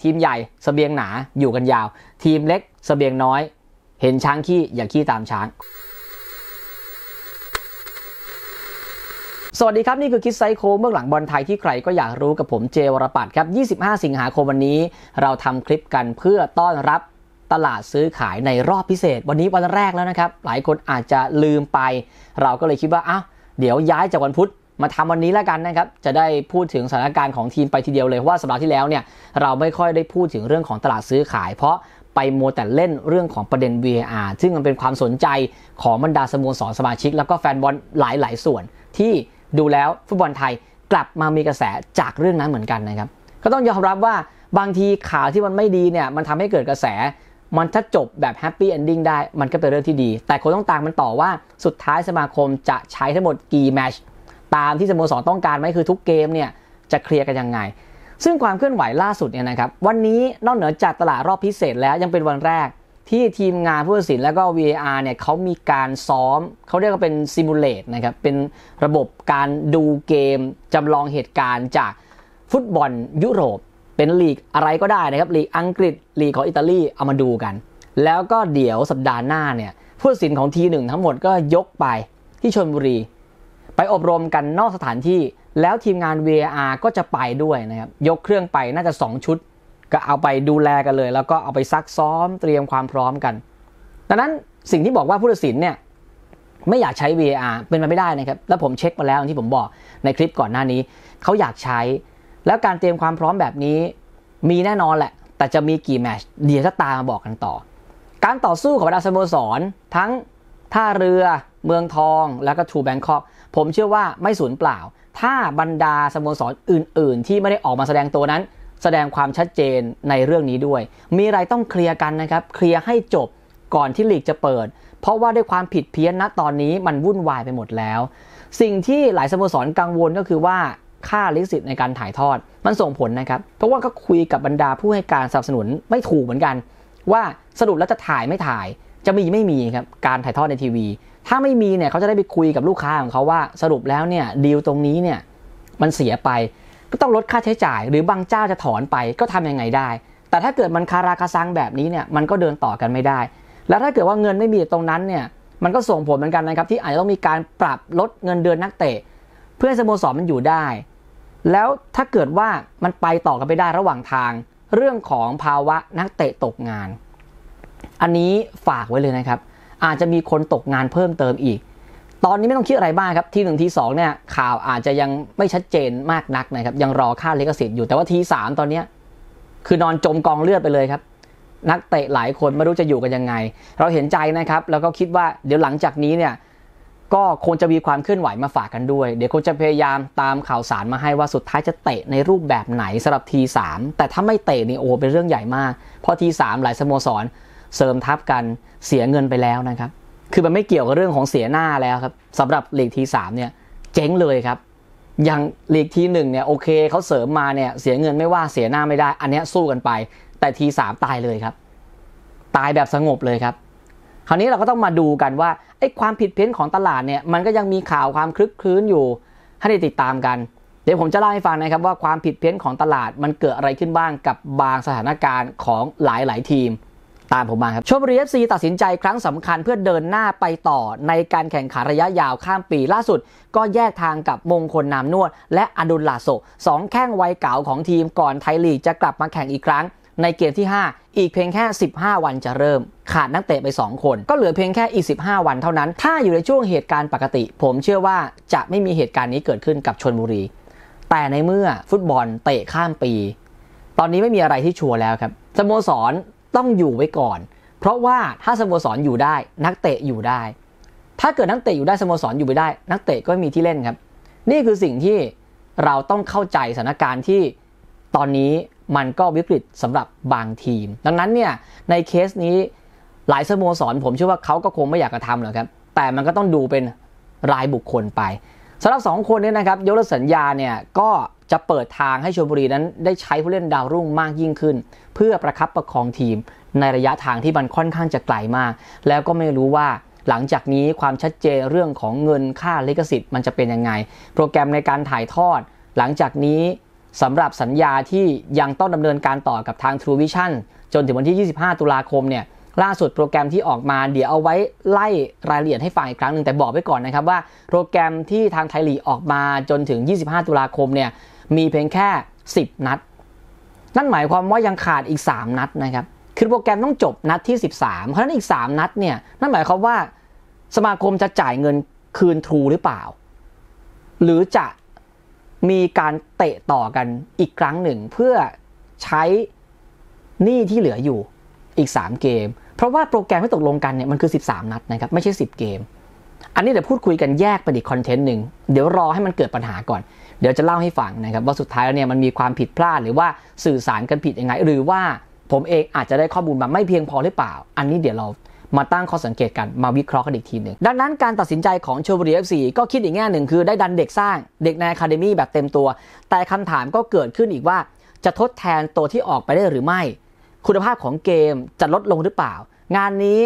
ทีมใหญ่สเสบียงหนาอยู่กันยาว ทีมเล็กสเสบียงน้อย เห็นช้างขี้อย่าขี้ตามช้าง สวัสดีครับ นี่คือคิดไซโคเมื้องหลังบอลไทยที่ใครก็อยากรู้กับผมเจวรปัตครับ 25 สิงหาคมวันนี้ เราทำคลิปกันเพื่อต้อนรับตลาดซื้อขายในรอบพิเศษวันนี้วันแรกแล้วนะครับ หลายคนอาจจะลืมไป เราก็เลยคิดว่าอ้าเดี๋ยวย้ายจากวันพุธมาทำวันนี้แล้วกันนะครับ จะได้พูดถึงสถานการณ์ของทีมไปทีเดียวเลยเพราะว่าสัปดาห์ที่แล้วเนี่ย เราไม่ค่อยได้พูดถึงเรื่องของตลาดซื้อขาย เพราะไปโมแต่เล่นเรื่องของประเด็น VAR ซึ่งมันเป็นความสนใจของบรรดาสโมสรสมาชิก แล้วก็แฟนบอลหลายๆ ส่วน ที่ดูแล้วฟุตบอลไทยกลับมามีกระแสจากเรื่องนั้นเหมือนกันนะครับก็ต้องยอมรับว่าบางทีข่าวที่มันไม่ดีเนี่ยมันทำให้เกิดกระแส มันถ้าจบแบบแฮปปี้เอนดิ้งได้มันก็เป็นเรื่องที่ดี แต่คนต้องตามมันต่อว่าสุดท้ายสมาคมจะใช้ทั้งหมดกี่แมชตามที่สโมสรต้องการไหมคือทุกเกมเนี่ย จะเคลียร์กันยังไง ซึ่งความเคลื่อนไหวล่าสุดเนี่ยนะครับ วันนี้นอกเหนือจากตลาดรอบพิเศษแล้วยังเป็นวันแรก ที่ทีมงานผู้ตัดสินแล้วก็ VAR เนี่ยเขามีการซ้อม เขาเรียกว่าเป็นซิมูเลตนะครับ เป็นระบบการดูเกมจำลองเหตุการณ์จากฟุตบอลยุโรป เป็นลีกอะไรก็ได้นะครับลีกอังกฤษลีกของอิตาลีเอามาดูกัน แล้วก็เดี๋ยวสัปดาห์หน้าเนี่ยผู้ตัดสินของทีหนึ่งทั้งหมดก็ยกไปที่ชนบุรีไปอบรมกันนอกสถานที่ แล้วทีมงาน VAR ก็จะไปด้วยนะครับ ยกเครื่องไปน่าจะ 2 ชุด ก็เอาไปดูแลกันเลย แล้วก็เอาไปซักซ้อมเตรียมความพร้อมกัน ดังนั้นสิ่งที่บอกว่าผู้ตัดสินเนี่ยไม่อยากใช้ VAR เป็นไปไม่ได้นะครับ แล้วผมเช็คมาแล้วที่ผมบอกในคลิปก่อนหน้านี้เขาอยากใช้ แล้วการเตรียมความพร้อมแบบนี้ มีแน่นอนแหละ แต่จะมีกี่แมชเดี๋ยวจะตามมาบอกกันต่อ การต่อสู้ของบรรดาสโมสร ทั้ง ท่าเรือเมืองทองแล้วก็ทูแบงคอก ผมเชื่อว่าไม่สูญเปล่า ถ้าบรรดาสโมสรอื่นๆ ที่ไม่ได้ออกมาแสดงตัวนั้น แสดงความชัดเจนในเรื่องนี้ด้วย มีอะไรต้องเคลียร์กันนะครับ เคลียร์ให้จบก่อนที่ลีกจะเปิด เพราะว่าด้วยความผิดเพี้ยนณตอนนี้มันวุ่นวายไปหมดแล้ว สิ่งที่หลายสโมสรกังวลก็คือว่าค่าลิขสิทธิ์ในการถ่ายทอด มันส่งผลนะครับ เพราะว่าก็คุยกับบรรดาผู้ให้การสนับสนุนไม่ถูกเหมือนกัน ว่าสรุปแล้วจะถ่ายไม่ถ่าย จะมีไม่มีครับการถ่ายทอดในทีวีถ้าไม่มีเนี่ยเขาจะได้ไปคุยกับลูกค้าของเขาว่าสรุปแล้วเนี่ยดีลตรงนี้เนี่ย มันเสียไป ก็ต้องลดค่าใช้จ่าย หรือบางเจ้าจะถอนไปก็ทํำยังไงได้ แต่ถ้าเกิดมันคาราคาซังแบบนี้เนี่ยมันก็เดินต่อกันไม่ได้ แล้วถ้าเกิดว่าเงินไม่มีตรงนั้นเนี่ย มันก็ส่งผลเหมือนกันนะครับ ที่อาจจะต้องมีการปรับลดเงินเดือนนักเตะ เพื่อสโมสรมันอยู่ได้ แล้วถ้าเกิดว่ามันไปต่อกันไม่ได้ระหว่างทางเรื่องของภาวะนักเตะตกงาน อันนี้ฝากไว้เลยนะครับอาจจะมีคนตกงานเพิ่มเติมอีก ตอนนี้ไม่ต้องคิดอะไรบ้างครับ ทีหนึ่งทีสองเนี่ยข่าวอาจจะยังไม่ชัดเจนมากนักนะครับยังรอค่าลิขสิทธิ์อยู่ แต่ว่าทีสามตอนนี้ คือนอนจมกองเลือดไปเลยครับ นักเตะหลายคนไม่รู้จะอยู่กันยังไง เราเห็นใจนะครับแล้วก็คิดว่าเดี๋ยวหลังจากนี้เนี่ย ก็คงจะมีความเคลื่อนไหวมาฝากกันด้วยเดี๋ยวคงจะพยายามตามข่าวสารมาให้ว่าสุดท้ายจะเตะในรูปแบบไหนสำหรับทีสามแต่ถ้าไม่เตะนี่โอ้เป็นเรื่องใหญ่มากเพราะทีสามหลายสโมสรเสริมทับกันเสียเงินไปแล้วนะครับ คือมันไม่เกี่ยวกับเรื่องของเสียหน้าแล้วครับสำหรับลีกทีสามเนี่ยเจ๊งเลยครับ อย่างลีกทีหนึ่งเนี่ยโอเคเขาเสริมมาเนี่ยเสียเงินไม่ว่าเสียหน้าไม่ได้ อันนี้สู้กันไป แต่ทีสามตายเลยครับตายแบบสงบเลยครับ คราวนี้เราก็ต้องมาดูกันว่าไอ้ความผิดเพี้ยนของตลาดเนี่ยมันก็ยังมีข่าวความคลึกคลื้นอยู่ ให้ได้ติดตามกัน เดี๋ยวผมจะเล่าให้ฟังนะครับว่าความผิดเพี้ยนของตลาดมันเกิดอะไรขึ้นบ้างกับบางสถานการณ์ของหลายๆทีมตามผมมาครับชลบุรีเอฟซีตัดสินใจครั้งสำคัญเพื่อเดินหน้าไปต่อ ในการแข่งขันระยะยาวข้ามปีล่าสุด ก็แยกทางกับมงคลนามนวดและอดุลลาโซสองแข้งวัยเก่าของทีมก่อนไทยลีกจะกลับมาแข่งอีกครั้ง ในเกมที่ 5 อีกเพียงแค่ 15 วันจะเริ่ม ขาดนักเตะไป 2 คน ก็เหลือเพียงแค่อีก 15 วันเท่านั้น ถ้าอยู่ในช่วงเหตุการณ์ปกติ ผมเชื่อว่าจะไม่มีเหตุการณ์นี้เกิดขึ้นกับชนบุรี แต่ในเมื่อฟุตบอลเตะข้ามปี ตอนนี้ไม่มีอะไรที่ชัวร์แล้วครับสโมสรต้องอยู่ไว้ก่อน เพราะว่าถ้าสโมสรออยู่ได้นักเตะอยู่ได้ ถ้าเกิดนักเตะอยู่ได้สโมสรออยู่ไปได้ นักเตะก็มีที่เล่นครับ นี่คือสิ่งที่เราต้องเข้าใจสถานการณ์ที่ตอนนี้มันก็วิกฤตสำหรับบางทีม ดังนั้นเนี่ยในเคสนี้หลายสโมสรผมเชื่อว่าเขาก็คงไม่อยากจะทำหรอกครับ แต่มันก็ต้องดูเป็นรายบุคคลไปสำหรับ 2 คนนี้นะครับยกเลิกสัญญาเนี่ยก็จะเปิดทางให้ชลบุรีนั้นได้ใช้ผู้เล่นดาวรุ่งมากยิ่งขึ้น เพื่อประคับประคองทีม ในระยะทางที่มันค่อนข้างจะไกลมาก แล้วก็ไม่รู้ว่าหลังจากนี้ความชัดเจนเรื่องของเงินค่าลิขสิทธิ์มันจะเป็นยังไงโปรแกรมในการถ่ายทอด หลังจากนี้สำหรับสัญญาที่ยังต้องดำเนินการต่อกับทาง True Vision จนถึงวันที่ 25 ตุลาคมเนี่ยล่าสุดโปรแกรมที่ออกมา เดี๋ยวเอาไว้ไล่รายละเอียดให้ฟังอีกครั้งหนึ่งแต่บอกไว้ก่อนนะครับว่าโปรแกรมที่ทางไทยลีกออกมาจนถึง 25 ตุลาคมเนี่ยมีเพียงแค่ 10 นัด นั่นหมายความว่ายังขาดอีก 3 นัดนะครับ คือโปรแกรมต้องจบนัดที่ 13 เพราะฉะนั้น อีก 3 นัดเนี่ย นั่นหมายความว่าสมาคมจะจ่ายเงินคืนทรูหรือเปล่า หรือจะมีการเตะต่อกันอีกครั้งหนึ่ง เพื่อใช้ หนี้ที่เหลืออยู่อีก 3 เกม เพราะว่าโปรแกรมที่ตกลงกันเนี่ยมันคือ 13 นัดนะครับไม่ใช่10เกมอันนี้เดี๋ยวพูดคุยกันแยกไปอีกคอนเทนต์หนึ่ง เดี๋ยวรอให้มันเกิดปัญหาก่อนเดี๋ยวจะเล่าให้ฟังนะครับว่าสุดท้ายแล้วเนี่ยมันมีความผิดพลาดหรือว่าสื่อสารกันผิดยังไง หรือว่าผมเองอาจจะได้ข้อมูลมาไม่เพียงพอหรือเปล่า อันนี้เดี๋ยวเรามาตั้งข้อสังเกตกันมาวิเคราะห์กันอีกทีหนึ่งดังนั้นการตัดสินใจของโช์บุรีเอฟซีก็คิดอีกแง่หนึ่งคือได้ดันเด็กสร้างเด็กในอะคาเดมี่แบบเต็มตัว แต่คำถามก็เกิดขึ้นอีกว่า จะทดแทนตัวที่ออกไปได้หรือไม่ คุณภาพของเกมจะลดลงหรือเปล่า งานนี้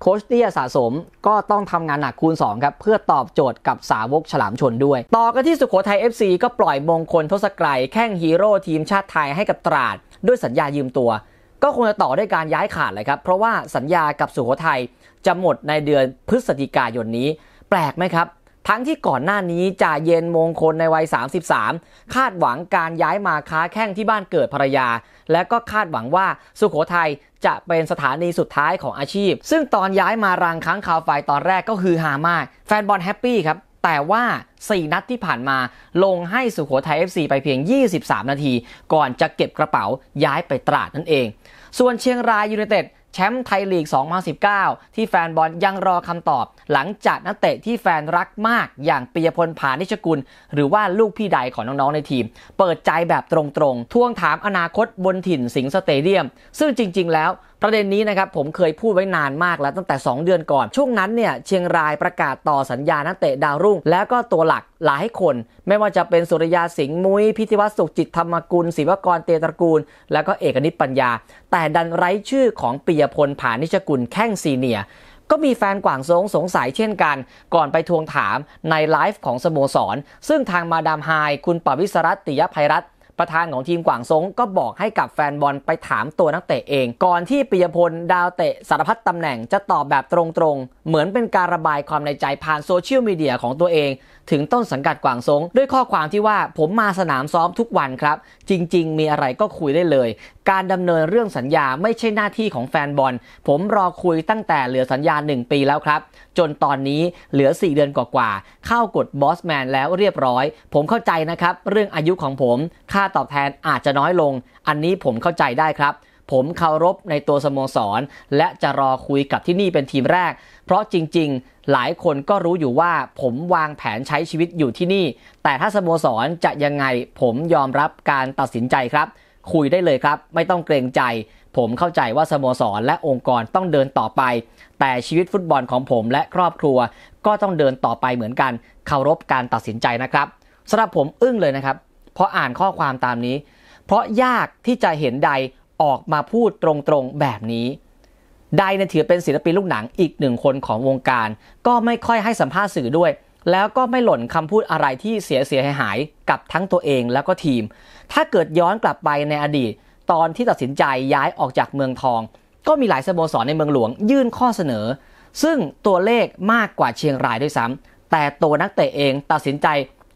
โคชเตี้ยสะสมก็ต้องทำงานหนักคูณ2ครับ เพื่อตอบโจทย์กับสาวกฉลามชนด้วย ต่อกันที่สุขโขทัย FC ก็ปล่อยมงคลทศกรัยแข้งฮีโร่ทีมชาติไทยให้กับตราด ด้วยสัญญายืมตัว ก็คงจะต่อด้วยการย้ายขาดเลยครับ เพราะว่าสัญญากับสุขโขทัยจะหมดในเดือนพฤศจิกายนนี้แปลกไหมครับทั้งที่ก่อนหน้านี้จ่าเย็นมงคลในวัย 33 คาดหวังการย้ายมาค้าแข้งที่บ้านเกิดภรรยา และก็คาดหวังว่าสุขโขทัยจะเป็นสถานีสุดท้ายของอาชีพ ซึ่งตอนย้ายมารังค้างคาวไฟตอนแรกก็คือฮามาก แฟนบอลแฮปปี้ครับ แต่ว่า 4 นัดที่ผ่านมาลงให้สุขโขทัย FC ไปเพียง 23 นาที ก่อนจะเก็บกระเป๋าย้ายไปตราดนั่นเอง ส่วนเชียงรายยูเนเต็ดแชมป์ไทยลีก2019 ที่แฟนบอลยังรอคำตอบ หลังจากนักเตะที่แฟนรักมากอย่างปียพลผานิชกุล หรือว่าลูกพี่ใดของน้อง ๆ ในทีม เปิดใจแบบตรง ๆท่วงถามอนาคตบนถิ่นสิงสเตเดียม ซึ่งจริง ๆแล้วประเด็นนี้นะครับผมเคยพูดไว้นานมากแล้วตั้งแต่ 2 เดือนก่อน ช่วงนั้นเนี่ยเชียงรายประกาศต่อสัญญานักเตะดาวรุ่ง แล้วก็ตัวหลักหลายคน ไม่ว่าจะเป็นสุริยาสิงห์มุ้ยพิธิวัฒน์สุขจิตธรรมกุลศิวกรเตตระกูล แล้วก็เอกนิตปัญญา แต่ดันไร้ชื่อของปียพลผานิชกุลแข้งซีเนียก็มีแฟนกว่างสงสงสัยเช่นกัน ก่อนไปทวงถามในไลฟ์ของสโมสร ซึ่งทางมาดามไฮคุณปวิสรัตติยภัยรัตนประธานของทีมกวางซงก็บอกให้กับแฟนบอลไปถามตัวนักเตะเอง ก่อนที่ปิยพลดาวเตะสารพัดตำแหน่งจะตอบแบบตรงๆ เหมือนเป็นการระบายความในใจผ่านโซเชียลมีเดียของตัวเองถึงต้นสังกัดกวางซงด้วยข้อความที่ว่าผมมาสนามซ้อมทุกวันครับ จริงๆ มีอะไรก็คุยได้เลย การดำเนินเรื่องสัญญาไม่ใช่หน้าที่ของแฟนบอลผมรอคุยตั้งแต่เหลือสัญญา 1 ปีแล้วครับ จนตอนนี้เหลือ 4 เดือนกว่าๆเข้ากดบอสแมนแล้วเรียบร้อย ผมเข้าใจนะครับ เรื่องอายุของผมค่าตอบแทนอาจจะน้อยลง อันนี้ผมเข้าใจได้ครับผมเคารพในตัวสโมสรและจะรอคุยกับที่นี่เป็นทีมแรก เพราะจริง ๆ หลายคนก็รู้อยู่ว่าผมวางแผนใช้ชีวิตอยู่ที่นี่ แต่ถ้าสโมสรจะยังไงผมยอมรับการตัดสินใจครับ คุยได้เลยครับ ไม่ต้องเกรงใจ ผมเข้าใจว่าสโมสรและองค์กรต้องเดินต่อไป แต่ชีวิตฟุตบอลของผมและครอบครัวก็ต้องเดินต่อไปเหมือนกัน เคารพการตัดสินใจนะครับสำหรับผมอึ้งเลยนะครับ เพราะอ่านข้อความตามนี้ เพราะยากที่จะเห็นใดออกมาพูดตรงๆแบบนี้ ไดเนี่ยถือเป็นศิลปินลูกหนังอีกหนึ่งคนของวงการ ก็ไม่ค่อยให้สัมภาษณ์สื่อด้วย แล้วก็ไม่หล่นคำพูดอะไรที่เสียเสียหายหาย กับทั้งตัวเองแล้วก็ทีม ถ้าเกิดย้อนกลับไปในอดีต ตอนที่ตัดสินใจย้ายออกจากเมืองทอง ก็มีหลายสโมสรในเมืองหลวงยื่นข้อเสนอ ซึ่งตัวเลขมากกว่าเชียงรายด้วยซ้ำแต่ตัวนักเตะเองตัดสินใจ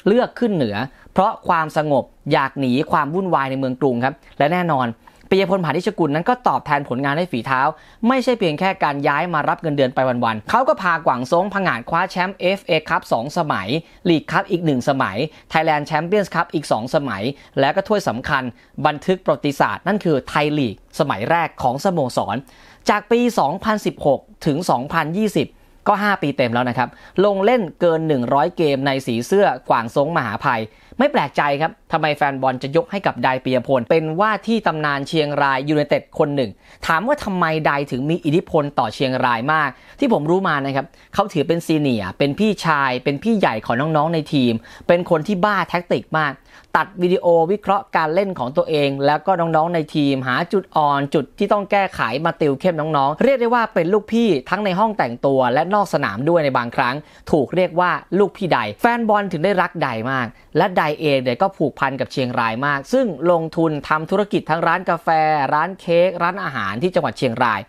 เลือกขึ้นเหนือ เพราะความสงบอยากหนีความวุ่นวายในเมืองกรุงครับ และแน่นอนปียพลผานิชกุลนั้นก็ตอบแทนผลงานให้ฝีเท้า ไม่ใช่เพียงแค่การย้ายมารับเงินเดือนไปวันๆ เขาก็พากวางซงพังาดคว้าแชมป์ FA คัพ2สมัยลีกคัพอีก1 สมัย Thailand Champions Cup อีก 2 สมัย และก็ถ้วยสำคัญบันทึกประวัติศาสตร์นั่นคือไทยลีกสมัยแรกของสโมสร จากปี 2016 ถึง 2020ก็ 5 ปีเต็มแล้วนะครับ ลงเล่นเกิน 100 เกมในสีเสื้อกวางสงมหาภัย ไม่แปลกใจครับทำไมแฟนบอลจะยกให้กับไดเปียพลเป็นว่าที่ตำนานเชียงรายยูเนเต็ดคนหนึ่ง ถามว่าทำไมไดถึงมีอิทธิพลต่อเชียงรายมาก ที่ผมรู้มานะครับเขาถือเป็นซีเนียเป็นพี่ชาย เป็นพี่ใหญ่ของน้องๆในทีม เป็นคนที่บ้าแท็กติกมากตัดวิดีโอวิเคราะห์การเล่นของตัวเอง แล้วก็น้องๆในทีมหาจุดอ่อนจุดที่ต้องแก้ไขมาติวเข้มน้องๆ เรียกได้ว่าเป็นลูกพี่ทั้งในห้องแต่งตัวและนอกสนามด้วยในบางครั้ง ถูกเรียกว่าลูกพี่ใด แฟนบอลถึงได้รักใดมากและใดเองเนี่ยก็ผูกพันกับเชียงรายมาก ซึ่งลงทุนทำธุรกิจทั้งร้านกาแฟ ร้านเค้กร้านอาหารที่จังหวัดเชียงราย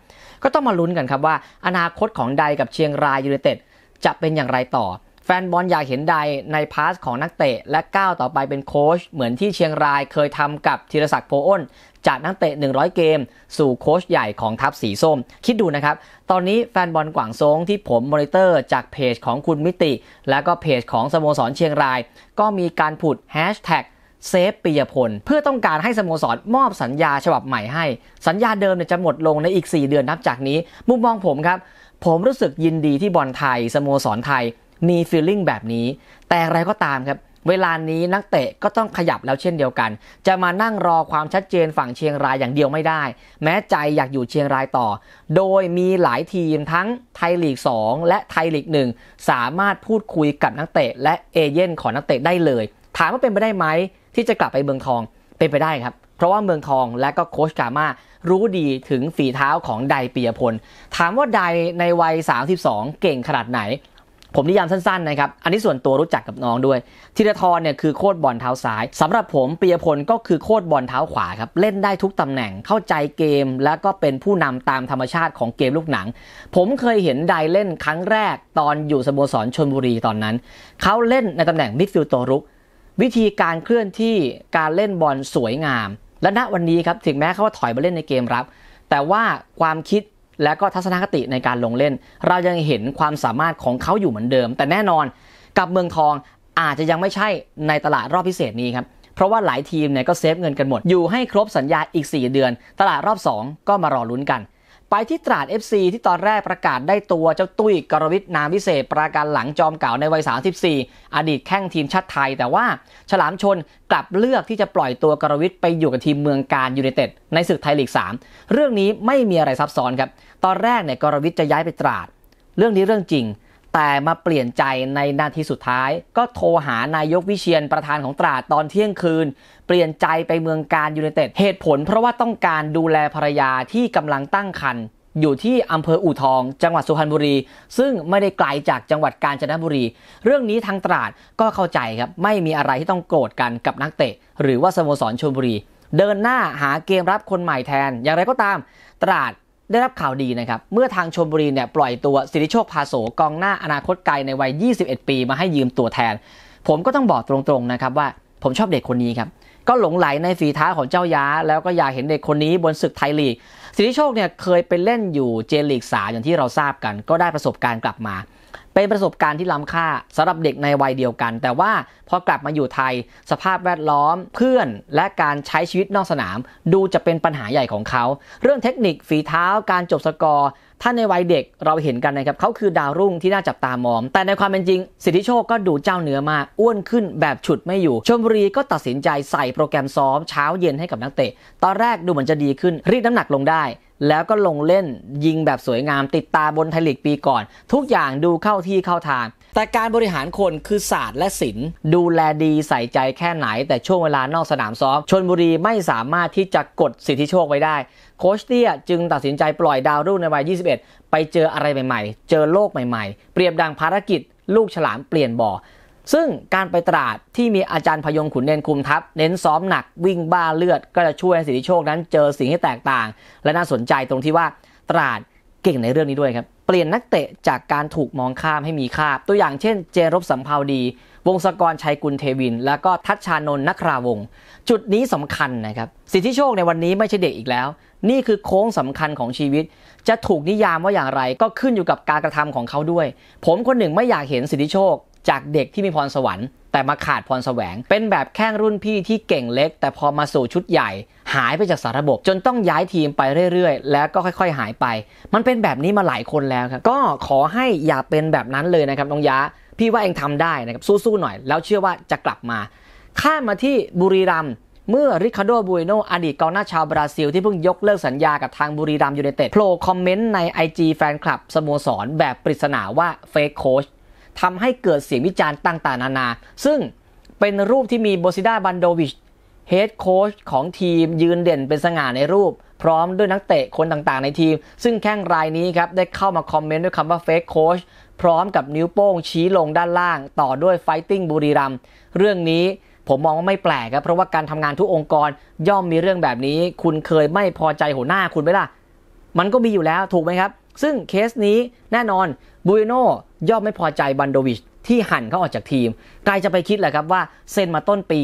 ก็ต้องมาลุ้นกันครับว่า อนาคตของใดกับเชียงรายยูเนเต็ดจะเป็นอย่างไรต่อแฟนบอลอยากเห็นใดในพาสของนักเตะและก้าวต่อไปเป็นโค้ชเหมือนที่เชียงรายเคยทำกับธีรศักดิ์โพอ้น จากนักเตะ 100 เกม สู่โค้ชใหญ่ของทัพสีส้ม คิดดูนะครับ ตอนนี้แฟนบอลกว่างซงที่ผมมอนิเตอร์จากเพจของคุณมิติและก็เพจของสโมสรเชียงราย ก็มีการผุดแฮชแท็กเซฟปียพลเพื่อต้องการให้สโมสรมอบสัญญาฉบับใหม่ให้ สัญญาเดิมเนี่ยจะหมดลงในอีก 4 เดือนนับจากนี้มุมมองผมครับ ผมรู้สึกยินดีที่บอลไทยสโมสรไทยมีฟีลลิ่งแบบนี้ แต่อะไรก็ตามครับ เวลานี้นักเตะก็ต้องขยับแล้วเช่นเดียวกัน จะมานั่งรอความชัดเจนฝั่งเชียงรายอย่างเดียวไม่ได้ แม้ใจอยากอยู่เชียงรายต่อ โดยมีหลายทีมทั้งไทยลีก2และไทยลีก1สามารถพูดคุยกับนักเตะ และเอเย่นของนักเตะได้เลย ถามว่าเป็นไปได้ไหม ที่จะกลับไปเมืองทอง เป็นไปได้ครับ เพราะว่าเมืองทองและก็โคชกามารู้ดีถึงฝีเท้าของไดปียพล ถามว่าไดในวัย32เก่งขนาดไหนผมนิยามสั้นๆนะครับ อันนี้ส่วนตัวรู้จักกับน้องด้วยธีรทรเนี่ยคือโคตรบอลเท้าซ้าย สำหรับผมปียพลก็คือโคตรบอลเท้าขวาครับ เล่นได้ทุกตำแหน่ง เข้าใจเกม แล้วก็เป็นผู้นำตามธรรมชาติของเกมลูกหนัง ผมเคยเห็นไดเล่นครั้งแรกตอนอยู่สโมสรชนบุรีตอนนั้น เขาเล่นในตำแหน่งมิดฟิลด์ตัวรุก วิธีการเคลื่อนที่การเล่นบอลสวยงาม และณวันนี้ครับถึงแม้เขาว่าถอยมาเล่นในเกมรับ แต่ว่าความคิดและก็ทัศนคติในการลงเล่น เรายังเห็นความสามารถของเขาอยู่เหมือนเดิม แต่แน่นอนกับเมืองทองอาจจะยังไม่ใช่ในตลาดรอบพิเศษนี้ครับ เพราะว่าหลายทีมเนี่ยก็เซฟเงินกันหมดอยู่ให้ครบสัญญาอีก 4 เดือน ตลาดรอบ 2 ก็มารอลุ้นกันไปที่ตราด FC ที่ตอนแรกประกาศได้ตัวเจ้าตุ้ยกรวิทนามวิเศษปราการหลังจอมเก่าในวัย 34 อดีตแข้งทีมชาติไทย แต่ว่า ฉลามชนกลับเลือกที่จะปล่อยตัวกรวิทไปอยู่กับทีมเมืองการยูเนเต็ดในศึกไทยลีก 3 เรื่องนี้ไม่มีอะไรซับซ้อนครับ ตอนแรกเนี่ยกรวิทจะย้ายไปตราด เรื่องนี้เรื่องจริงแต่มาเปลี่ยนใจในนาทีสุดท้าย ก็โทรหานายกวิเชียนประธานของตราดตอนเที่ยงคืนเปลี่ยนใจไปเมืองการยูเนเต็ดเหตุผลเพราะว่าต้องการดูแลภรรยาที่กำลังตั้งครรภ์อยู่ที่อำเภออู่ทอง จังหวัดสุพรรณบุรี ซึ่งไม่ได้ไกลจากจังหวัดกาญจนบุรี เรื่องนี้ทางตราดก็เข้าใจครับ ไม่มีอะไรที่ต้องโกรธกันกับนักเตะ หรือว่าสโมสรชลบุรี เดินหน้าหาเกมรับคนใหม่แทน อย่างไรก็ตามตราดได้รับข่าวดีนะครับ เมื่อทางชมบุรีเนี่ยปล่อยตัวสิริโชคพาโสกองหน้าอนาคตไกล ในวัย 21 ปีมาให้ยืมตัวแทน ผมก็ต้องบอกตรง ๆ นะครับว่าผมชอบเด็กคนนี้ครับ ก็หลงไหลในฝีเท้าของเจ้ายาแล้วก็อยากเห็นเด็กคนนี้บนศึกไทยลีก สิริโชคเนี่ยเคยไปเล่นอยู่เจลีกสาอย่างที่เราทราบกัน ก็ได้ประสบการณ์กลับมาเป็นประสบการณ์ที่ล้ำค่าสำหรับเด็กในวัยเดียวกัน แต่ว่าพอกลับมาอยู่ไทย สภาพแวดล้อม เพื่อนและการใช้ชีวิตนอกสนาม ดูจะเป็นปัญหาใหญ่ของเขา เรื่องเทคนิคฝีเท้าการจบสกอร์ ถ้าในวัยเด็กเราเห็นกันนะครับเขาคือดาวรุ่งที่น่าจับตามองแต่ในความเป็นจริง สิทธิโชคก็ดูเจ้าเนื้อมากอ้วนขึ้นแบบฉุดไม่อยู่ ชมบุรีก็ตัดสินใจใส่โปรแกรมซ้อมเช้าเย็นให้กับนักเตะตอนแรกดูเหมือนจะดีขึ้นรีดน้ำหนักลงได้แล้วก็ลงเล่นยิงแบบสวยงามติดตาบนไทยลีกปีก่อน ทุกอย่างดูเข้าที่เข้าทาง แต่การบริหารคนคือศาสตร์และศิลป์ดูแลดีใส่ใจแค่ไหน แต่ช่วงเวลานอกสนามซ้อมชนบุรีไม่สามารถที่จะกดสิทธิโชคไว้ได้ โคชเตี้ย จึงตัดสินใจปล่อยดาวรุ่งในวัย21 ไปเจออะไรใหม่ๆ เจอโลกใหม่ๆ เปรียบดังภารกิจลูกฉลามเปลี่ยนบ่อซึ่งการไปตราดที่มีอาจารย์พยงขุนเนนคุมทัพ เน้นซ้อมหนักวิ่งบ้าเลือด ก็จะช่วยให้สิทธิโชคนั้นเจอสิ่งที่แตกต่าง และน่าสนใจตรงที่ว่าตราดเก่งในเรื่องนี้ด้วยครับ เปลี่ยนนักเตะจากการถูกมองข้ามให้มีค่า ตัวอย่างเช่นเจรบสัมภาวดี วงศกรชัยกุลเทวิน แล้วก็ทัชชานนท์นกราวงจุดนี้สำคัญนะครับสิทธิโชคในวันนี้ไม่ใช่เด็กอีกแล้ว นี่คือโค้งสำคัญของชีวิต จะถูกนิยามว่าอย่างไรก็ขึ้นอยู่กับการกระทำของเขาด้วย ผมคนหนึ่งไม่อยากเห็นสิทธิโชคจากเด็กที่มีพรสวรรค์แต่มาขาดพรแสวง เป็นแบบแข้งรุ่นพี่ที่เก่งเล็กแต่พอมาสู่ชุดใหญ่ หายไปจากสาระบบ จนต้องย้ายทีมไปเรื่อยๆ แล้วก็ค่อย ๆ หายไป มันเป็นแบบนี้มาหลายคนแล้วครับก็ขอให้อย่าเป็นแบบนั้นเลยนะครับน้องยะพี่ว่าเองทำได้นะครับสู้ๆหน่อย แล้วเชื่อว่าจะกลับมาข้ามมาที่บุรีรัม์เมื่อริคาร์โดบูโนอดีตกองหน้าชาวบราซิลที่เพิ่งยกเลิกสัญญากับทางบุรีรัมยูเนเต็ดโผล่คอมเมนต์ใน IG แฟนคลับสโมสรแบบปริศนาว่าเฟกโคชทำให้เกิดเสียงวิจารณ์ต่าง ๆ นานา ซึ่งเป็นรูปที่มีโบซิดาบันโดวิชเฮดโค้ชของทีมยืนเด่นเป็นสง่าในรูป พร้อมด้วยนักเตะคนต่างๆในทีม ซึ่งแข้งรายนี้ครับ ได้เข้ามาคอมเมนต์ด้วยคำว่าเฟกโค้ชพร้อมกับนิ้วโป้งชี้ลงด้านล่าง ต่อด้วยไฟติ้งบุรีรัมเรื่องนี้ผมมองว่าไม่แปลกครับ เพราะว่าการทำงานทุกองค์กรย่อมมีเรื่องแบบนี้ คุณเคยไม่พอใจหัวหน้าคุณไหมล่ะ มันก็มีอยู่แล้วถูกไหมครับซึ่งเคสนี้แน่นอนบูโน่ย่อมไม่พอใจบันโดวิชที่หั่นเขาออกจากทีมลายจะไปคิดแหละครับว่า เซ็นมาต้นปี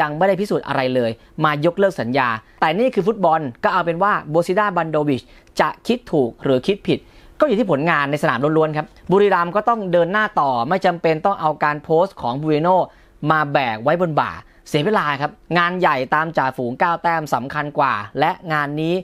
ยังไม่ได้พิสูจน์อะไรเลย มายกเลิกสัญญา แต่นี่คือฟุตบอลก็เอาเป็นว่าโบซิดาบันโดวิชจะคิดถูกหรือคิดผิด ก็อยู่ที่ผลงานในสนามล้วนๆครับบุรีรัมก็ต้องเดินหน้าต่อไม่จำเป็นต้องเอาการโพสต์ของบูเอโนมาแบกไว้บนบ่าเสียเวลาครับงานใหญ่ตามจ่าฝูง9แต้มสำคัญกว่า และงานนี้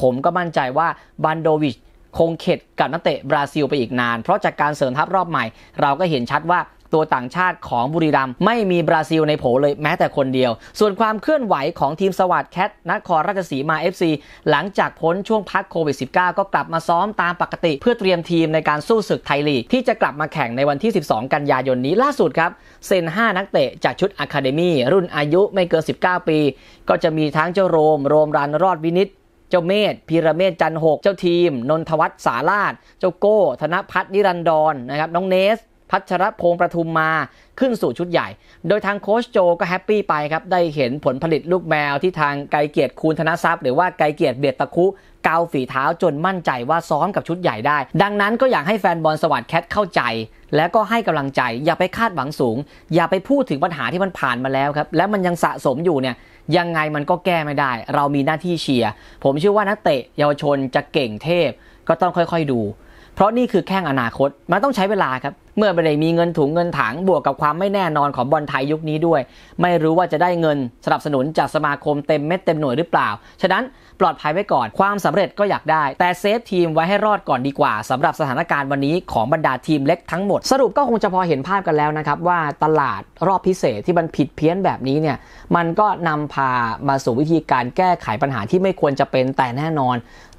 ผมก็มั่นใจว่าบันโดวิชคงเข็ดกับนักเตะบราซิลไปอีกนาน เพราะจากการเสริมทัพรอบใหม่ เราก็เห็นชัดว่าตัวต่างชาติของบุรีรัมไม่มีบราซิลในโผเลยแม้แต่คนเดียว ส่วนความเคลื่อนไหวของทีมสวัสด์แคทนครราชสีมา FC หลังจากพ้นช่วงพักโควิด -19 ก็กลับมาซ้อมตามปกติ เพื่อเตรียมทีมในการสู้ศึกไทยลีกที่จะกลับมาแข่งในวันที่ 12 กันยายนนี้ล่าสุดครับเซ็น5นักเตะจากชุดอะคาเดมี่รุ่นอายุไม่เกิน19 ปี ก็จะมีทั้งเจ้าโรมโรมรันรอดวินิตเจ้าเมธพีระเมธจันหก เจ้าทีม นนทวัฒน์ สาราชเจ้าโก้ ธนพัฒนิรันดรนนะครับ น้องเนสพัชรพงศ์ประทุมมาขึ้นสู่ชุดใหญ่ โดยทางโค้ชโจก็แฮปปี้ไปครับ ได้เห็นผลผลิตลูกแมวที่ทางไกเกียรติคูณธนทรัพย์หรือว่าไกเกียรติเบียดตะคุเกาฝีเท้าจนมั่นใจว่าซ้อมกับชุดใหญ่ได้ ดังนั้นก็อยากให้แฟนบอลสวัสด์แคทเข้าใจ แล้วก็ให้กำลังใจอย่าไปคาดหวังสูง อย่าไปพูดถึงปัญหาที่มันผ่านมาแล้วครับและมันยังสะสมอยู่เนี่ย ยังไงมันก็แก้ไม่ได้ เรามีหน้าที่เชียร์ผมเชื่อว่านักเตะเยาวชนจะเก่งเทพ ก็ต้องค่อยๆดูเพราะนี่คือแข่งอนาคตมันต้องใช้เวลาครับเมื่อไม่ได้มีเงินถุงเงินถังบวกกับความไม่แน่นอนของบอลไทยยุคนี้ด้วย ไม่รู้ว่าจะได้เงินสนับสนุนจากสมาคมเต็มเม็ดเต็มหน่วยหรือเปล่า ฉะนั้นปลอดภัยไว้ก่อนความสำเร็จก็อยากได้ แต่เซฟทีมไว้ให้รอดก่อนดีกว่า สำหรับสถานการณ์วันนี้ของบรรดาทีมเล็กทั้งหมด สรุปก็คงจะพอเห็นภาพกันแล้วนะครับว่าตลาดรอบพิเศษที่มันผิดเพี้ยนแบบนี้เนี่ยมันก็นำพามาสู่วิธีการแก้ไขปัญหาที่ไม่ควรจะเป็นแต่แน่นอน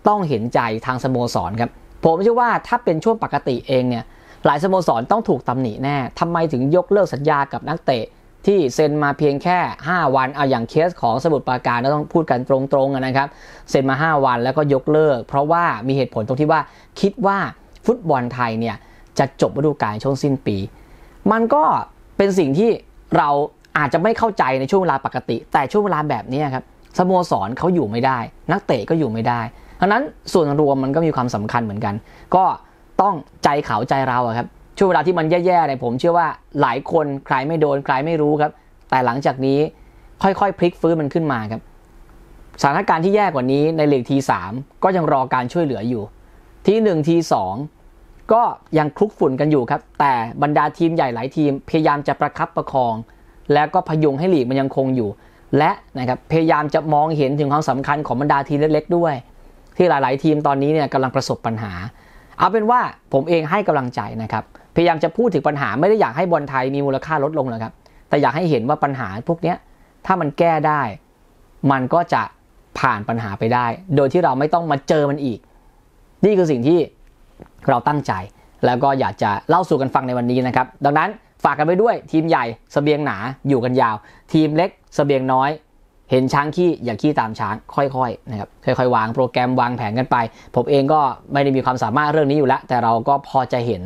ต้องเห็นใจทางสโมสรครับผมเชื่อว่าถ้าเป็นช่วงปกติเองเนี่ยหลายสโมสรต้องถูกตำหนิแน่ทำไมถึงยกเลิกสัญญากับนักเตะ ที่เซ็นมาเพียงแค่ 5 วันเอาอย่างเคสของสมุดปราการเราต้องพูดกันตรงๆ นะครับ เซ็นมา 5 วันแล้วก็ยกเลิก เพราะว่ามีเหตุผลตรงที่ว่าคิดว่าฟุตบอลไทยเนี่ย จะจบฤดูกาลช่วงสิ้นปี มันก็เป็นสิ่งที่เราอาจจะไม่เข้าใจในช่วงเวลาปกติ แต่ช่วงเวลาแบบนี้ครับสโมสรเขาอยู่ไม่ได้ นักเตะก็อยู่ไม่ได้ เพราะนั้นส่วนรวมมันก็มีความสำคัญเหมือนกันก็ต้องใจเขาใจเราครับ ช่วงเวลาที่มันแย่ๆเนี่ยผมเชื่อว่าหลายคนใครไม่โดน ใครไม่รู้ครับ แต่หลังจากนี้ค่อยๆ พลิกฟื้นมันขึ้นมาครับ สถานการณ์ที่แย่กว่านี้ในเลีกทีสามก็ยังรอการช่วยเหลืออยู่ ทีหนึ่งทีสองก็ยังคลุกฝุ่นกันอยู่ครับ แต่บรรดาทีมใหญ่หลายทีม พยายามจะประคับประคอง แล้วก็พยุงให้หลีกมันยังคงอยู่ และนะครับพยายามจะมองเห็นถึงความสำคัญของบรรดาทีมเล็กๆด้วย ที่หลายๆทีมตอนนี้เนี่ยกำลังประสบปัญหาเอาเป็นว่าผมเองให้กำลังใจนะครับ พยายามจะพูดถึงปัญหาไม่ได้อยากให้บอลไทยมีมูลค่าลดลงลยครับ แต่อยากให้เห็นว่าปัญหาพวกนี้ถ้ามันแก้ได้ มันก็จะผ่านปัญหาไปได้ โดยที่เราไม่ต้องมาเจอมันอีก นี่คือสิ่งที่เราตั้งใจ แล้วก็อยากจะเล่าสู่กันฟังในวันนี้นะครับ ดังนั้นฝากกันไปด้วยทีมใหญ่สเสบียงหนาอยู่กันยาว ทีมเล็กสเสบียงน้อยเห็นช้างขี้อย่าขี้ตามช้างค่อยๆนะครับค่อย ๆ วางโปรแกรมวางแผนกันไป ผมเองก็ไม่ได้มีความสามารถเรื่องนี้อยู่แล้วแต่เราก็พอจะเห็น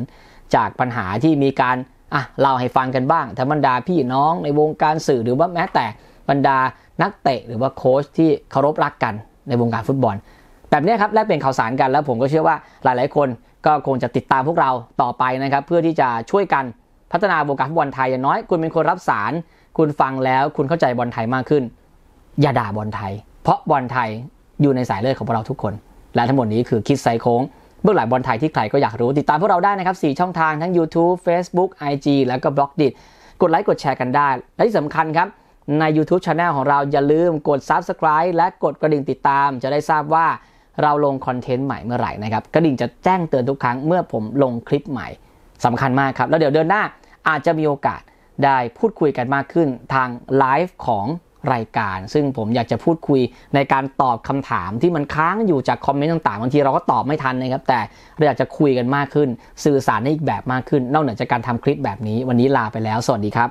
จากปัญหาที่มีการอ่ะเล่าให้ฟังกันบ้างทั้งบรรดาพี่น้องในวงการสื่อหรือว่าแม้แต่บรรดานักเตะหรือว่าโค้ชที่เคารพรักกันในวงการฟุตบอลแบบนี้ครับแลกเป็นข่าวสารกันแล้วผมก็เชื่อว่าหลายๆคนก็คงจะติดตามพวกเราต่อไปนะครับเพื่อที่จะช่วยกันพัฒนาวงการฟุตบอลไทยอย่างน้อย คุณเป็นคนรับสาร คุณฟังแล้วคุณเข้าใจบอลไทยมากขึ้นอย่าด่าบอลไทย เพราะบอลไทยอยู่ในสายเลือดของพวกเราทุกคน และทั้งหมดนี้คือคิดไซโค้ง เบื้องหลังบอลไทยที่ใครก็อยากรู้ติดตามพวกเราได้นะครับ 4 ช่องทางทั้ง YouTube Facebook IG แล้วก็บล็อกดิกดไลค์กดแชร์กันได้ และที่สำคัญครับใน YouTube Channel ของเราอย่าลืมกด Subscribe และกดกระดิ่งติดตาม จะได้ทราบว่าเราลงคอนเทนต์ใหม่เมื่อไหร่นะครับกระดิ่งจะแจ้งเตือนทุกครั้งเมื่อผมลงคลิปใหม่สำคัญมากครับแล้วเดี๋ยวเดือนหน้าอาจจะมีโอกาสได้พูดคุยกันมากขึ้นทางไลฟ์ของรายการซึ่งผมอยากจะพูดคุยในการตอบคำถามที่มันค้างอยู่จากคอมเมนต์ต่างๆ บางทีเราก็ตอบไม่ทันนะครับ แต่เราอยากจะคุยกันมากขึ้น สื่อสารในอีกแบบมากขึ้น นอกเหนือจากการทำคลิปแบบนี้วันนี้ลาไปแล้ว สวัสดีครับ